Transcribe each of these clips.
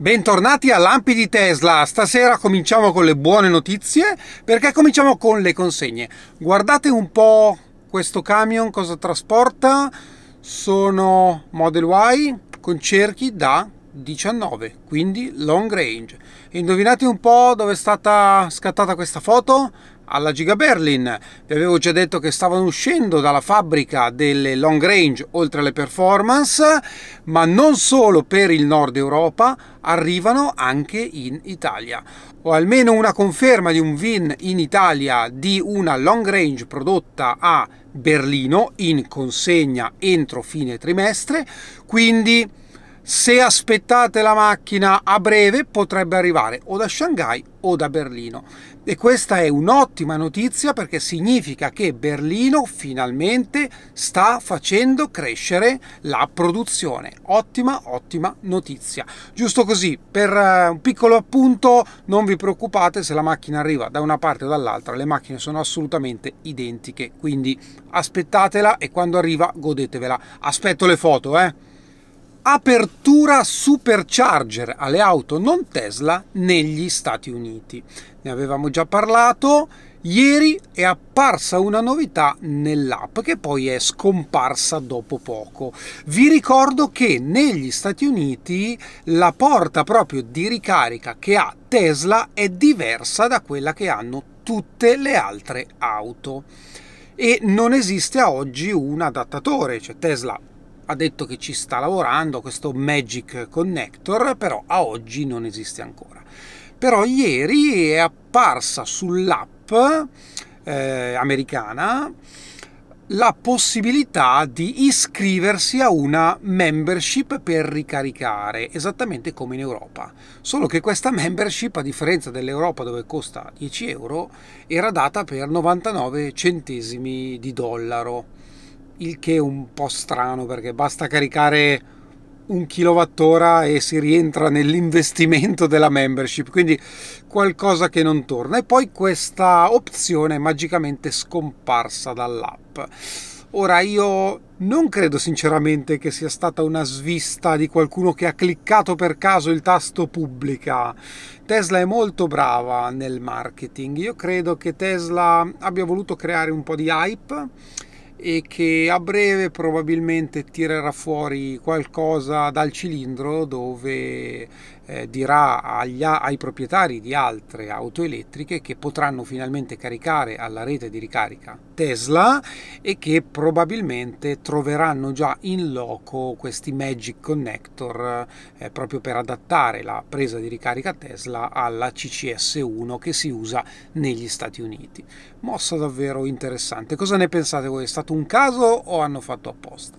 Bentornati a Lampi di Tesla, stasera cominciamo con le buone notizie perché cominciamo con le consegne. Guardate un po' questo camion cosa trasporta, sono Model Y con cerchi da 19, quindi long range. Indovinate un po' dove è stata scattata questa foto? alla Giga Berlin. Vi avevo già detto che stavano uscendo dalla fabbrica delle long range oltre alle performance, ma non solo per il nord Europa, arrivano anche in Italia. O almeno una conferma di un VIN in Italia di una long range prodotta a Berlino in consegna entro fine trimestre, quindi se aspettate la macchina a breve potrebbe arrivare o da Shanghai o da Berlino. E questa è un'ottima notizia perché significa che Berlino finalmente sta facendo crescere la produzione. Ottima, ottima notizia. Giusto così, per eh, un piccolo appunto, non vi preoccupate se la macchina arriva da una parte o dall'altra, le macchine sono assolutamente identiche, quindi aspettatela e quando arriva godetevela. Aspetto le foto, eh! apertura supercharger alle auto non Tesla negli Stati Uniti. Ne avevamo già parlato, ieri è apparsa una novità nell'app che poi è scomparsa dopo poco. Vi ricordo che negli Stati Uniti la porta proprio di ricarica che ha Tesla è diversa da quella che hanno tutte le altre auto e non esiste a oggi un adattatore, cioè Tesla ha detto che ci sta lavorando questo Magic Connector, però a oggi non esiste ancora. Però ieri è apparsa sull'app eh, americana la possibilità di iscriversi a una membership per ricaricare, esattamente come in Europa. Solo che questa membership, a differenza dell'Europa dove costa 10 euro, era data per 99 centesimi di dollaro il che è un po' strano perché basta caricare un kilowattora e si rientra nell'investimento della membership, quindi qualcosa che non torna. E poi questa opzione è magicamente scomparsa dall'app. Ora io non credo sinceramente che sia stata una svista di qualcuno che ha cliccato per caso il tasto pubblica. Tesla è molto brava nel marketing. Io credo che Tesla abbia voluto creare un po' di hype e che a breve probabilmente tirerà fuori qualcosa dal cilindro dove eh, dirà agli, ai proprietari di altre auto elettriche che potranno finalmente caricare alla rete di ricarica Tesla e che probabilmente troveranno già in loco questi Magic Connector eh, proprio per adattare la presa di ricarica Tesla alla CCS1 che si usa negli Stati Uniti. Mossa davvero interessante. Cosa ne pensate voi? È stato stato un caso o hanno fatto apposta?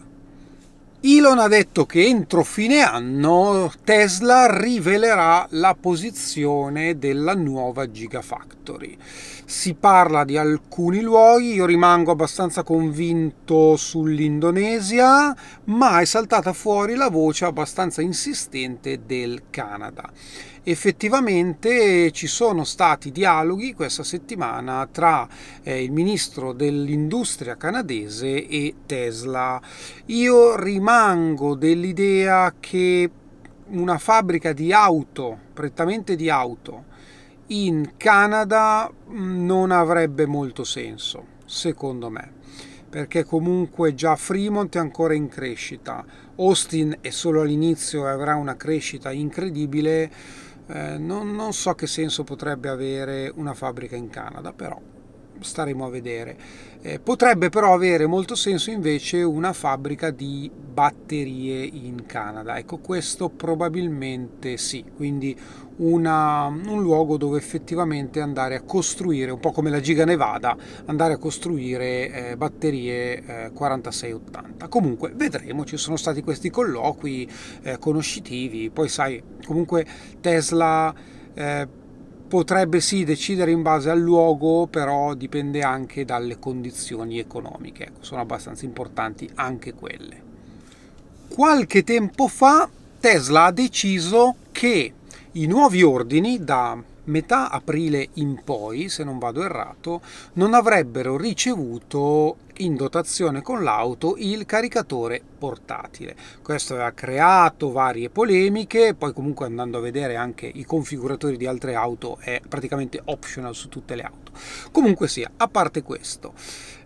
Elon ha detto che entro fine anno Tesla rivelerà la posizione della nuova Gigafactory. Si parla di alcuni luoghi, io rimango abbastanza convinto sull'Indonesia, ma è saltata fuori la voce abbastanza insistente del Canada effettivamente ci sono stati dialoghi questa settimana tra eh, il ministro dell'industria canadese e Tesla. Io rimango dell'idea che una fabbrica di auto, prettamente di auto, in Canada mm, non avrebbe molto senso, secondo me perché comunque già Fremont è ancora in crescita, Austin è solo all'inizio e avrà una crescita incredibile, eh, non, non so che senso potrebbe avere una fabbrica in Canada, però staremo a vedere. Eh, potrebbe però avere molto senso invece una fabbrica di batterie in Canada, ecco questo probabilmente sì, quindi una, un luogo dove effettivamente andare a costruire, un po' come la Giga Nevada, andare a costruire eh, batterie eh, 4680. Comunque vedremo, ci sono stati questi colloqui eh, conoscitivi, poi sai, comunque Tesla eh, potrebbe sì decidere in base al luogo, però dipende anche dalle condizioni economiche, ecco, sono abbastanza importanti anche quelle. Qualche tempo fa Tesla ha deciso che i nuovi ordini da metà aprile in poi, se non vado errato, non avrebbero ricevuto in dotazione con l'auto il caricatore portatile. Questo ha creato varie polemiche, poi comunque andando a vedere anche i configuratori di altre auto è praticamente optional su tutte le auto. Comunque sia, a parte questo,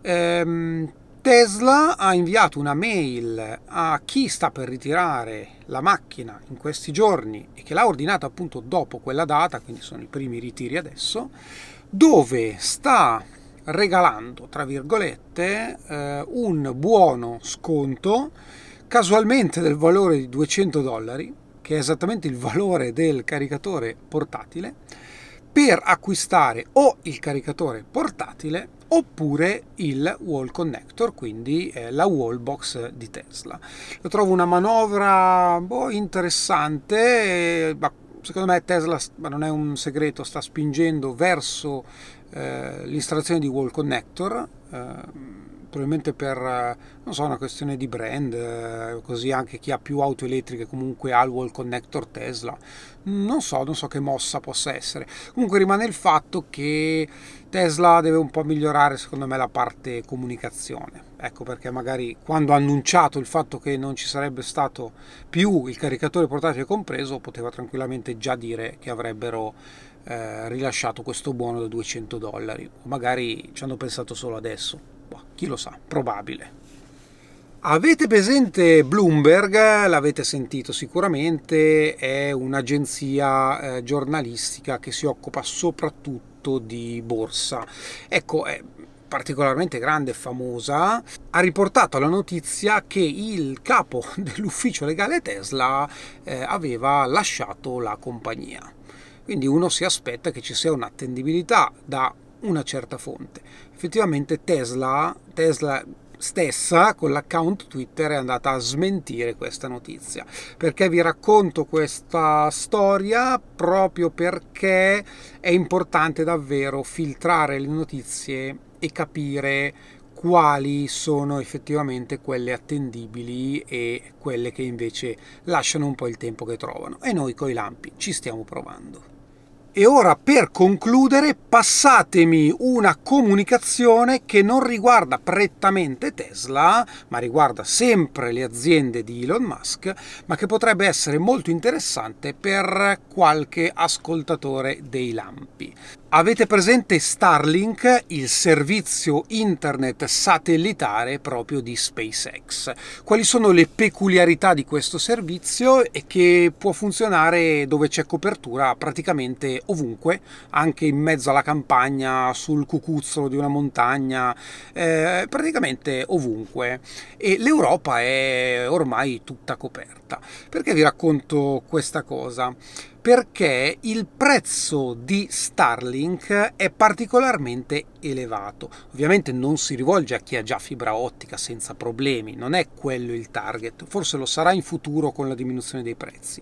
ehm, Tesla ha inviato una mail a chi sta per ritirare la macchina in questi giorni e che l'ha ordinata appunto dopo quella data, quindi sono i primi ritiri adesso, dove sta regalando, tra virgolette, eh, un buono sconto casualmente del valore di 200 dollari, che è esattamente il valore del caricatore portatile, per acquistare o il caricatore portatile oppure il wall connector, quindi eh, la wall box di Tesla. Lo trovo una manovra boh, interessante, eh, secondo me Tesla, ma non è un segreto, sta spingendo verso eh, l'installazione di wall connector ehm, probabilmente per eh, so, una questione di brand, eh, così anche chi ha più auto elettriche comunque ha il wall connector Tesla. Non so, non so che mossa possa essere. Comunque rimane il fatto che Tesla deve un po' migliorare secondo me la parte comunicazione. Ecco perché magari quando ha annunciato il fatto che non ci sarebbe stato più il caricatore portatile compreso, poteva tranquillamente già dire che avrebbero eh, rilasciato questo buono da 200 dollari. O magari ci hanno pensato solo adesso acqua, chi lo sa, probabile. Avete presente Bloomberg? L'avete sentito sicuramente, è un'agenzia eh, giornalistica che si occupa soprattutto di borsa. Ecco, è particolarmente grande e famosa, ha riportato la notizia che il capo dell'ufficio legale Tesla eh, aveva lasciato la compagnia. Quindi uno si aspetta che ci sia un'attendibilità da una certa fonte. Effettivamente Tesla, Tesla stessa con l'account Twitter è andata a smentire questa notizia. Perché vi racconto questa storia? Proprio perché è importante davvero filtrare le notizie e capire quali sono effettivamente quelle attendibili e quelle che invece lasciano un po' il tempo che trovano. E noi coi lampi ci stiamo provando. E ora per concludere passatemi una comunicazione che non riguarda prettamente Tesla, ma riguarda sempre le aziende di Elon Musk, ma che potrebbe essere molto interessante per qualche ascoltatore dei lampi. Avete presente Starlink, il servizio internet satellitare proprio di SpaceX? Quali sono le peculiarità di questo servizio e che può funzionare dove c'è copertura praticamente ovunque, anche in mezzo alla campagna, sul cucuzzolo di una montagna, eh, praticamente ovunque. E l'Europa è ormai tutta coperta. Perché vi racconto questa cosa? perché il prezzo di Starlink è particolarmente elevato. Ovviamente non si rivolge a chi ha già fibra ottica senza problemi, non è quello il target, forse lo sarà in futuro con la diminuzione dei prezzi,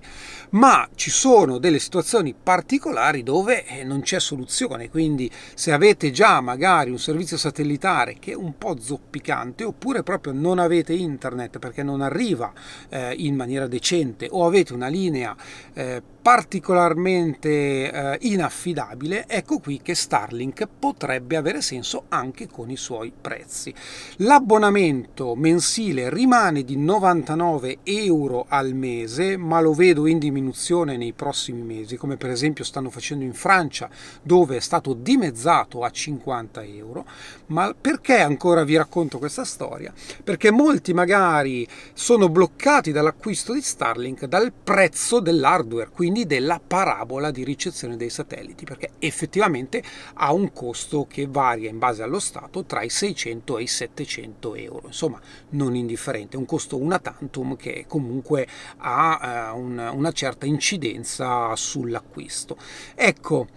ma ci sono delle situazioni particolari dove eh, non c'è soluzione, quindi se avete già magari un servizio satellitare che è un po' zoppicante oppure proprio non avete internet perché non arriva eh, in maniera decente o avete una linea eh, particolare particolarmente eh, inaffidabile, ecco qui che Starlink potrebbe avere senso anche con i suoi prezzi. L'abbonamento mensile rimane di 99 euro al mese, ma lo vedo in diminuzione nei prossimi mesi, come per esempio stanno facendo in Francia, dove è stato dimezzato a 50 euro. Ma perché ancora vi racconto questa storia? Perché molti magari sono bloccati dall'acquisto di Starlink dal prezzo dell'hardware, quindi del della parabola di ricezione dei satelliti, perché effettivamente ha un costo che varia in base allo Stato tra i 600 e i 700 euro, insomma non indifferente, un costo una tantum che comunque ha eh, un, una certa incidenza sull'acquisto. Ecco,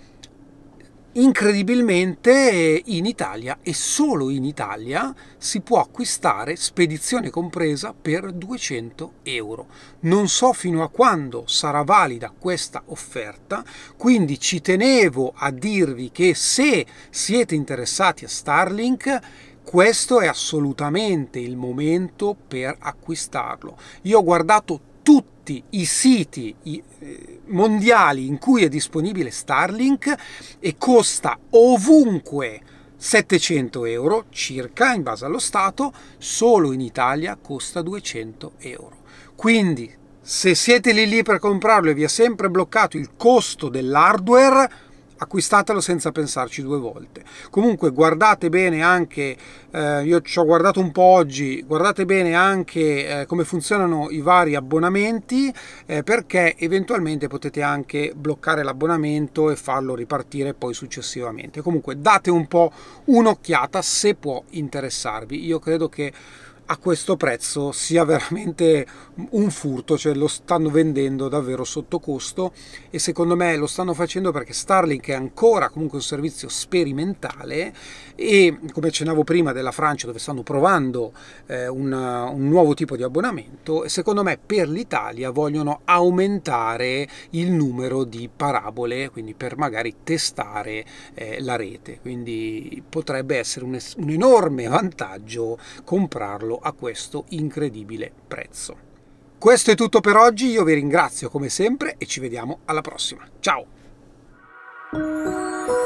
incredibilmente eh, in Italia e solo in Italia si può acquistare spedizione compresa per 200 euro non so fino a quando sarà valida questa offerta quindi ci tenevo a dirvi che se siete interessati a Starlink questo è assolutamente il momento per acquistarlo io ho guardato tutti tutti i siti eh, mondiali in cui è disponibile Starlink e costa ovunque 700 euro circa in base allo Stato, solo in Italia costa 200 euro. Quindi se siete lì lì per comprarlo e vi è sempre bloccato il costo dell'hardware, acquistatelo senza pensarci due volte. Comunque guardate bene anche, eh, io ci ho guardato un po' oggi, guardate bene anche eh, come funzionano i vari abbonamenti eh, perché eventualmente potete anche bloccare l'abbonamento e farlo ripartire poi successivamente. Comunque date un po' un'occhiata se può interessarvi. Io credo che a questo prezzo sia veramente un furto, cioè lo stanno vendendo davvero sotto costo e secondo me lo stanno facendo perché Starlink è ancora comunque un servizio sperimentale e come accennavo prima della Francia dove stanno provando eh, una, un nuovo tipo di abbonamento e secondo me per l'Italia vogliono aumentare il numero di parabole, quindi per magari testare eh, la rete, quindi potrebbe essere un, un enorme vantaggio comprarlo solo a questo incredibile prezzo. Questo è tutto per oggi, io vi ringrazio come sempre e ci vediamo alla prossima. Ciao!